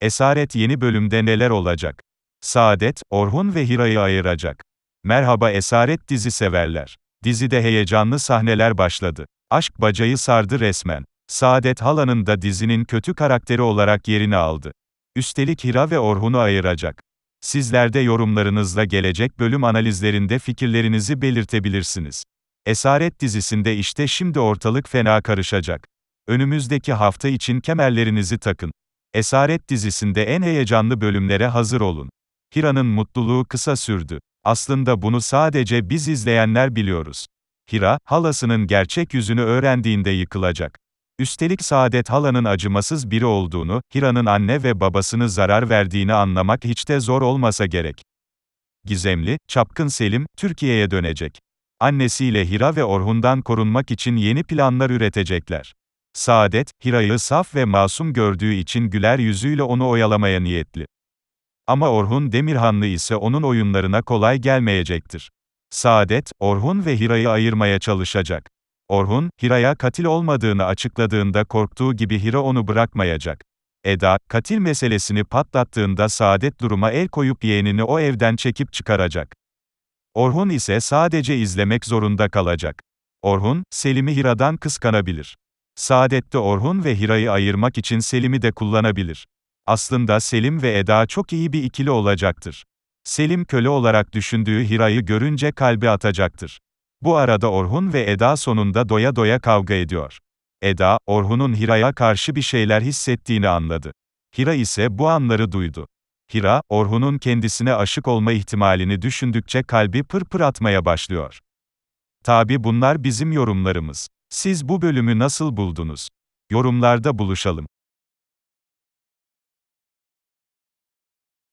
Esaret yeni bölümde neler olacak? Saadet, Orhun ve Hira'yı ayıracak. Merhaba Esaret dizi severler. Dizide heyecanlı sahneler başladı. Aşk bacayı sardı resmen. Saadet Hala'nın da dizinin kötü karakteri olarak yerini aldı. Üstelik Hira ve Orhun'u ayıracak. Sizler de yorumlarınızla gelecek bölüm analizlerinde fikirlerinizi belirtebilirsiniz. Esaret dizisinde işte şimdi ortalık fena karışacak. Önümüzdeki hafta için kemerlerinizi takın. Esaret dizisinde en heyecanlı bölümlere hazır olun. Hira'nın mutluluğu kısa sürdü. Aslında bunu sadece biz izleyenler biliyoruz. Hira, halasının gerçek yüzünü öğrendiğinde yıkılacak. Üstelik Saadet halanın acımasız biri olduğunu, Hira'nın anne ve babasını zarar verdiğini anlamak hiç de zor olmasa gerek. Gizemli, çapkın Selim, Türkiye'ye dönecek. Annesiyle Hira ve Orhun'dan korunmak için yeni planlar üretecekler. Saadet, Hira'yı saf ve masum gördüğü için güler yüzüyle onu oyalamaya niyetli. Ama Orhun Demirhanlı ise onun oyunlarına kolay gelmeyecektir. Saadet, Orhun ve Hira'yı ayırmaya çalışacak. Orhun, Hira'ya katil olmadığını açıkladığında korktuğu gibi Hira onu bırakmayacak. Eda, katil meselesini patlattığında Saadet duruma el koyup yeğenini o evden çekip çıkaracak. Orhun ise sadece izlemek zorunda kalacak. Orhun, Selim'i Hira'dan kıskanabilir. Saadet'te Orhun ve Hira'yı ayırmak için Selim'i de kullanabilir. Aslında Selim ve Eda çok iyi bir ikili olacaktır. Selim köle olarak düşündüğü Hira'yı görünce kalbi atacaktır. Bu arada Orhun ve Eda sonunda doya doya kavga ediyor. Eda, Orhun'un Hira'ya karşı bir şeyler hissettiğini anladı. Hira ise bu anları duydu. Hira, Orhun'un kendisine aşık olma ihtimalini düşündükçe kalbi pırpır atmaya başlıyor. Tabi bunlar bizim yorumlarımız. Siz bu bölümü nasıl buldunuz? Yorumlarda buluşalım.